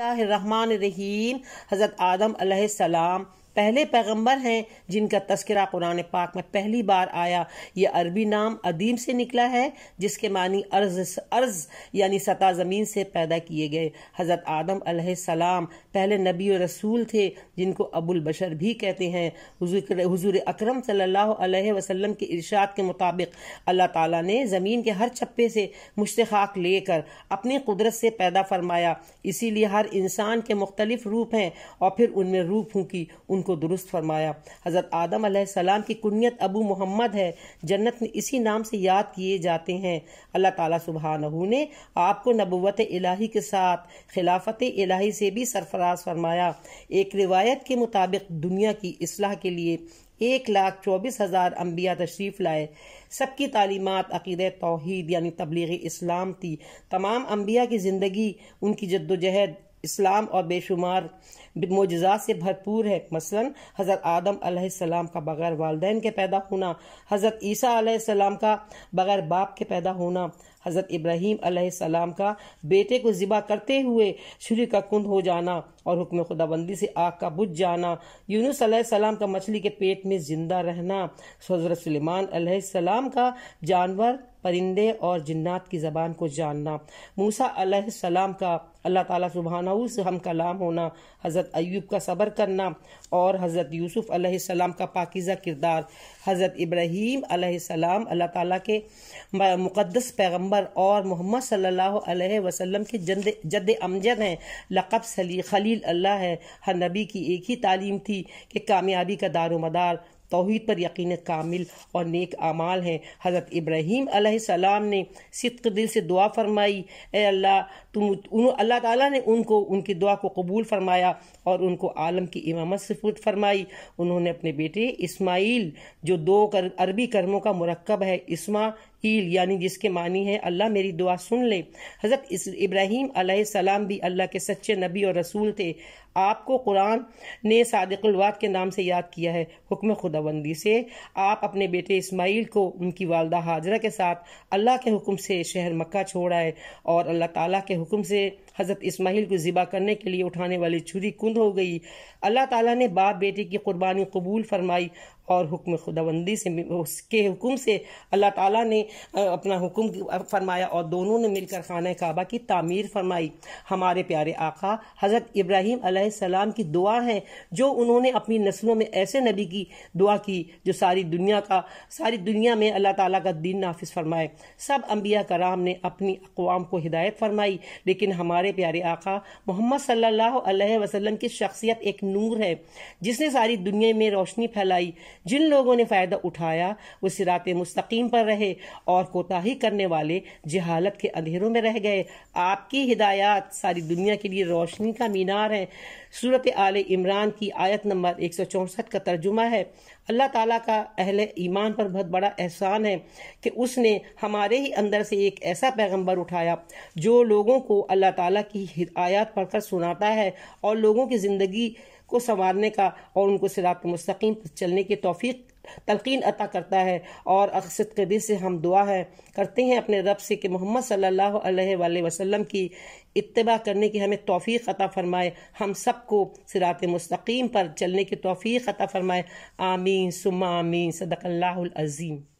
रहीम हज़रत आदम सलाम पहले पैगंबर हैं जिनका तस्करा कुरान पाक में पहली बार आया ये अरबी नाम अदीम से निकला है जिसके मानी अर्ज अर्ज यानी सतह ज़मीन से पैदा किए गए हज़रत आदम सलाम पहले नबी और रसूल थे जिनको अबुल बशर भी कहते हैं हुजूर अकरम सल्लल्लाहु वसल्लम के इरशाद के मुताबिक अल्लाह ताला ने ज़मीन के हर छप्पे से मुश्तखाक लेकर अपनी कुदरत से पैदा फरमाया इसीलिए हर इंसान के मुख्तलिफ रूप हैं और फिर उनमें रूप फूकी उन इनको दुरुस्त फरमाया हज़रत आदम सलाम की कुनियत अबू मोहम्मद है जन्नत में इसी नाम से याद किए जाते हैं अल्लाह ताला सुबह ने आपको नबूत इलाही के साथ खिलाफत इलाही से भी सरफराज फरमाया एक रिवायत के मुताबिक दुनिया की असलाह के लिए एक लाख चौबीस हज़ार अम्बिया तशरीफ़ लाए सबकी तालीमत अकीद तोहद यानी तबलीग इस्लाम थी तमाम अम्बिया की ज़िंदगी उनकी जद्दोजहद इस्लाम और बेशुमार मोजात से भरपूर है मसलन हज़रत आदम सलाम का बग़ैर वालदेन के पैदा होना हज़रत ईसा सलाम का बग़ैर बाप के पैदा होना हज़रत इब्राहिम सलाम का बेटे को ज़िबा करते हुए शुरू का कुंद हो जाना और हुक्म खुदाबंदी से आग का बुझ जाना यूनुस सलाम का मछली के पेट में जिंदा रहना हज़रत सलेमान सलाम का जानवर परिंदे और जिन्नात की ज़बान को जानना मूसा सलाम का अल्लाह ताला सुबहाना से हम कलाम होना हज़रत अयूब का सबर करना और हज़रत यूसुफ सलाम का पाकिज़ा किरदार हज़रत इब्राहिम सलाम अल्लाह ताला के मुक़दस पैगम्बर पैगंबर और मोहम्मद सल्लल्लाहु अलैहि के जद जद अमजद हैं लक़ब सली खलील अल्लाह है हर नबी की एक ही तालीम थी कि कामयाबी का दारदार मदार तोहद पर यकीन कामिल और नेक आमाल हैं हज़रत इब्राहीम सलाम ने सिद्क दिल से दुआ फरमाई ए अल्लाह तुम उन अल्लाह ताला ने उनको उनकी दुआ को कबूल फरमाया और उनको आलम की इमामत सफुत फरमाई उन्होंने अपने बेटे इस्माइल जो दो कर, अरबी कर्मों का मरकब है इसमा हील यानी जिसके मानी है अल्लाह मेरी दुआ सुन ले हज़रत इब्राहिम सलाम भी अल्लाह के सच्चे नबी और रसूल थे आपको कुरान ने सादिकुलवाद के नाम से याद किया है हुक्म खुदाबंदी से आप अपने बेटे इस्माइल को उनकी वालदा हाजरा के साथ अल्लाह के हुक्म से शहर मक्का छोड़ आए और अल्लाह ताला के हुक्म से हज़रत इस्माइल को ज़िबा करने के लिए उठाने वाली छुरी कुंद हो गई अल्लाह ताला ने बाप बेटे की कुर्बानी कबूल फरमाई और हुक्म खुदाबंदी से उसके हुक्म से अल्लाह ताला ने अपना हुक्म फरमाया और दोनों ने मिलकर खाना काबा की तामीर फरमाई हमारे प्यारे आका हज़रत इब्राहिम सलाम की दुआ है जो उन्होंने अपनी नस्लों में ऐसे नबी की दुआ की जो सारी दुनिया का सारी दुनिया में अल्लाह ताला का दीन नाफिज फरमाए सब अम्बिया कराम ने अपनी अकवाम को हिदायत फरमाई लेकिन हमारे प्यारे आका मोहम्मद सल्लल्लाहु अलैहि वसल्लम की शख्सियत एक नूर है जिसने सारी दुनिया में रोशनी फैलाई जिन लोगों ने फायदा उठाया वो सिरात मुस्तकीम पर रहे और कोताही करने वाले जहालत के अंधेरों में रह गए आपकी हिदायत सारी दुनिया के लिए रोशनी का मीनार है सूरत आल इमरान की आयत नंबर एक सौ चौंसठ का तर्जुमा है अल्लाह ताला का अहल ईमान पर बहुत बड़ा एहसान है कि उसने हमारे ही अंदर से एक ऐसा पैगंबर उठाया जो लोगों को अल्लाह ताला की आयत पढ़कर सुनाता है और लोगों की ज़िंदगी को संवारने का और उनको सिरात मुस्तकीम चलने की तोफ़ी तलकिन अता करता है और अक्सद दिल से हम दुआ है करते हैं अपने रब से कि मोहम्मद सल्ला वसलम की इतबा करने की हमें तोफ़ी अता फ़रमाए हम सबको सिरात मस्तकीम पर चलने की तोफ़ी अता फ़रमाए आमीन सुमा आमीन सदकल्लाज़ीम